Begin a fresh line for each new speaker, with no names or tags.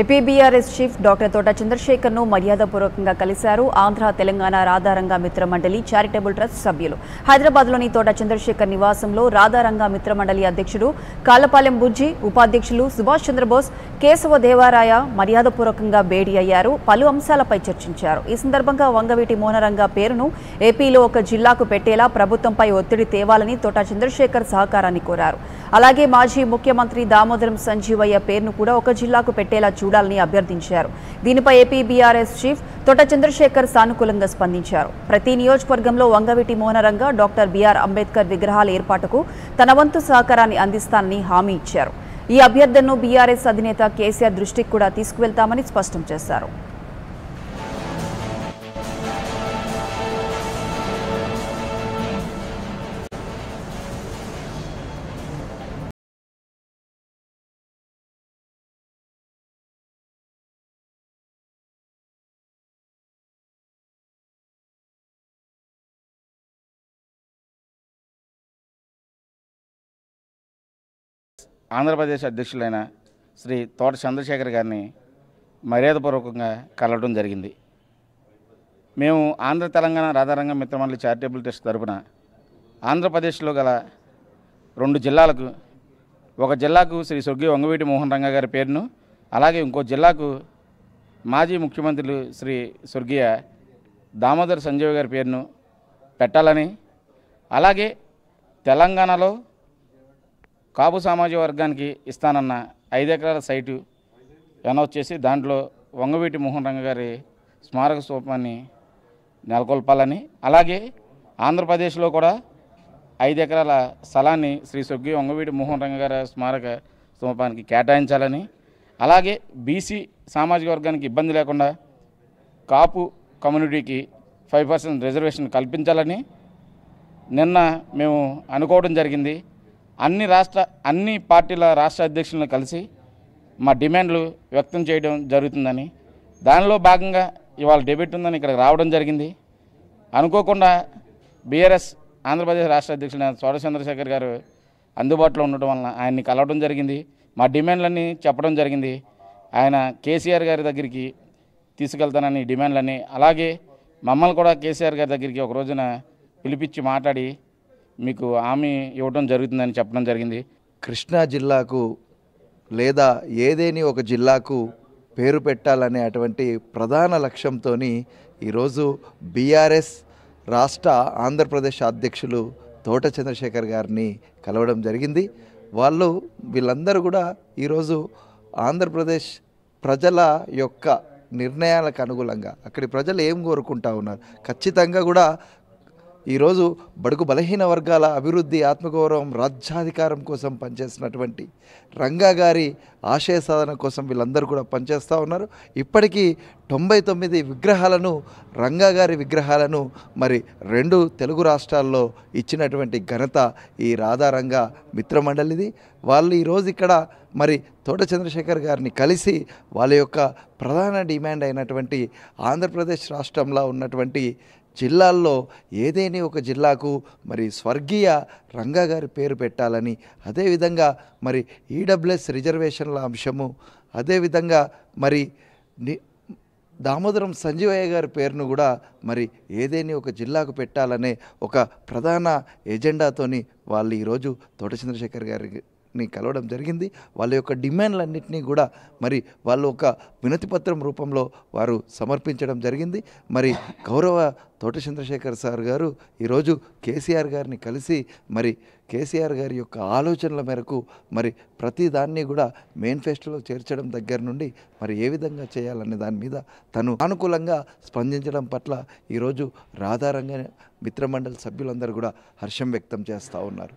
ఏపీబీఆర్ఎస్ chief doctor తోట చంద్రశేఖర్ ను మర్యాదపూర్వకంగా కలిశారు ఆంధ్ర తెలంగాణ రాధారంగ మిత్ర మండలి చారిటబుల్ ట్రస్ట్ సభ్యులు లోని తోట చంద్రశేఖర్ నివాసంలో రాధారంగ మిత్ర మండలి అధ్యక్షుడు కాలపాలెం బుజ్జి ఉపాధ్యక్షులు సుభాష్ చంద్రబోస్ కేశవ దేవారాయ మర్యాదపూర్వకంగా భేటీ అయ్యారు పలు అంశాలపై చర్చించారు ఈ సందర్భంగా వంగవీటి మోనరంగ పేరును ఏపీలో ఒక జిల్లాకు పెట్టేలా ప్రభుత్వంపై ఒత్తిడి తేవాలని తోట చంద్రశేఖర్ సహకారాన్ని కోరారు అలాగే మాజీ ముఖ్యమంత్రి దామోదరం సంజీవయ్య పేరును కూడా ఒక జిల్లాకు పెట్టేలా చూడాలని అభ్యర్థించారు దీనిపై AP BRS chief Thota Chandrasekhar సానుకూలంగా స్పందించారు ప్రతి నియోజకవర్గంలో వంగవిటి మోనరంగా డాక్టర్ బీఆర్ అంబేద్కర్ విగ్రహాల ఏర్పాటుకు తన వంతు సహకారాన్ని అందిస్తానని హామీ ఇచ్చారు ఈ అభ్యర్థనను బీఆర్ఎస్ అధినేత కేసీఆర్ దృష్టికి కూడా తీసుకువెళ్తామని స్పష్టం చేశారు
ఆంధ్రప్రదేశ్ అధ్యక్షులైన శ్రీ తోట చంద్రశేఖర్ గారిని మర్యాదపూర్వకంగా కలవడం జరిగింది మేము ఆంధ్ర తెలంగాణ రాధారంగ మిత్రమండలి చారిటబుల్ ట్రస్ట్ తరపున ఆంధ్రప్రదేశ్లో గల రెండు జిల్లాలకు ఒక జిల్లాకు శ్రీ స్వర్గీయ వంగవీటి మోహన్ రంగ గారి పేరును అలాగే ఇంకో జిల్లాకు మాజీ ముఖ్యమంత్రులు శ్రీ స్వర్గీయ దామోదర్ సంజీవ్ గారి పేరును పెట్టాలని అలాగే తెలంగాణలో కాపు సామాజిక వర్గానికి ఇస్తానన్న ఐదు ఎకరాల సైటు అనౌన్స్ చేసి దాంట్లో వంగవీటి మోహన్ రంగ గారి స్మారక స్తూపాన్ని నెలకొల్పాలని అలాగే ఆంధ్రప్రదేశ్లో కూడా ఐదు ఎకరాల స్థలాన్ని శ్రీ సొగ్గి వంగవీటి మోహన్ రంగ గారి స్మారక స్తూపానికి కేటాయించాలని అలాగే బీసీ సామాజిక వర్గానికి ఇబ్బంది లేకుండా కాపు కమ్యూనిటీకి ఫైవ్ పర్సెంట్ రిజర్వేషన్ కల్పించాలని నిన్న మేము అనుకోవడం జరిగింది అన్ని రాష్ట్ర అన్ని పార్టీల రాష్ట్ర అధ్యక్షులను కలిసి మా డిమాండ్లు వ్యక్తం చేయడం జరుగుతుందని దానిలో భాగంగా ఇవాళ డెబిట్ ఉందని ఇక్కడికి రావడం జరిగింది అనుకోకుండా బీఆర్ఎస్ ఆంధ్రప్రదేశ్ రాష్ట్ర అధ్యక్షుడు సోర చంద్రశేఖర్ గారు అందుబాటులో ఉండటం వలన ఆయన్ని కలవడం జరిగింది మా డిమాండ్లన్నీ చెప్పడం జరిగింది ఆయన కేసీఆర్ గారి దగ్గరికి తీసుకెళ్తానని డిమాండ్లన్నీ అలాగే మమ్మల్ని కూడా కేసీఆర్ గారి దగ్గరికి ఒక రోజున పిలిపించి మాట్లాడి మీకు హామీ ఇవ్వడం జరుగుతుందని చెప్పడం జరిగింది
కృష్ణా జిల్లాకు లేదా ఏదేని ఒక జిల్లాకు పేరు పెట్టాలనే అటువంటి ప్రధాన లక్ష్యంతో ఈరోజు బీఆర్ఎస్ రాష్ట్ర ఆంధ్రప్రదేశ్ అధ్యక్షులు తోట చంద్రశేఖర్ గారిని కలవడం జరిగింది వాళ్ళు వీళ్ళందరూ కూడా ఈరోజు ఆంధ్రప్రదేశ్ ప్రజల యొక్క నిర్ణయాలకు అనుగుణంగా అక్కడి ప్రజలు ఏం కోరుకుంటా ఉన్నారు ఖచ్చితంగా కూడా ఈరోజు బడుగు బలహీన వర్గాల అభివృద్ధి ఆత్మగౌరవం రాజ్యాధికారం కోసం పనిచేసినటువంటి రంగా గారి ఆశయ సాధన కోసం వీళ్ళందరూ కూడా పనిచేస్తూ ఉన్నారు ఇప్పటికీ తొంభై తొమ్మిది విగ్రహాలను రంగా గారి విగ్రహాలను మరి రెండు తెలుగు రాష్ట్రాల్లో ఇచ్చినటువంటి ఘనత ఈ రాధారంగా మిత్రమండలిది వాళ్ళు ఈరోజు ఇక్కడ మరి తోట చంద్రశేఖర్ గారిని కలిసి వాళ్ళ యొక్క ప్రధాన డిమాండ్ అయినటువంటి ఆంధ్రప్రదేశ్ రాష్ట్రంలో ఉన్నటువంటి జిల్లాల్లో ఏదేని ఒక జిల్లాకు మరి స్వర్గీయ రంగా గారి పేరు పెట్టాలని అదేవిధంగా మరి ఈడబ్ల్యూఎస్ రిజర్వేషన్ల అంశము అదేవిధంగా మరి దామోదరం సంజీవయ్య గారి పేరును కూడా మరి ఏదేని ఒక జిల్లాకు పెట్టాలనే ఒక ప్రధాన ఎజెండాతోని వాళ్ళు ఈరోజు తోట చంద్రశేఖర్ గారి ని కలవడం జరిగింది వాళ్ళ యొక్క డిమాండ్లన్నింటినీ కూడా మరి వాళ్ళు ఒక వినతిపత్రం రూపంలో వారు సమర్పించడం జరిగింది మరి గౌరవ తోట చంద్రశేఖర్ సార్ గారు ఈరోజు కేసీఆర్ గారిని కలిసి మరి కేసీఆర్ గారి యొక్క ఆలోచనల మేరకు మరి ప్రతి దాన్ని కూడా మేనిఫెస్టోలో చేర్చడం దగ్గర నుండి మరి ఏ విధంగా చేయాలనే దాని మీద తను అనుకూలంగా స్పందించడం పట్ల ఈరోజు రాధారంగ మిత్రమండలి సభ్యులందరూ కూడా హర్షం వ్యక్తం చేస్తూ ఉన్నారు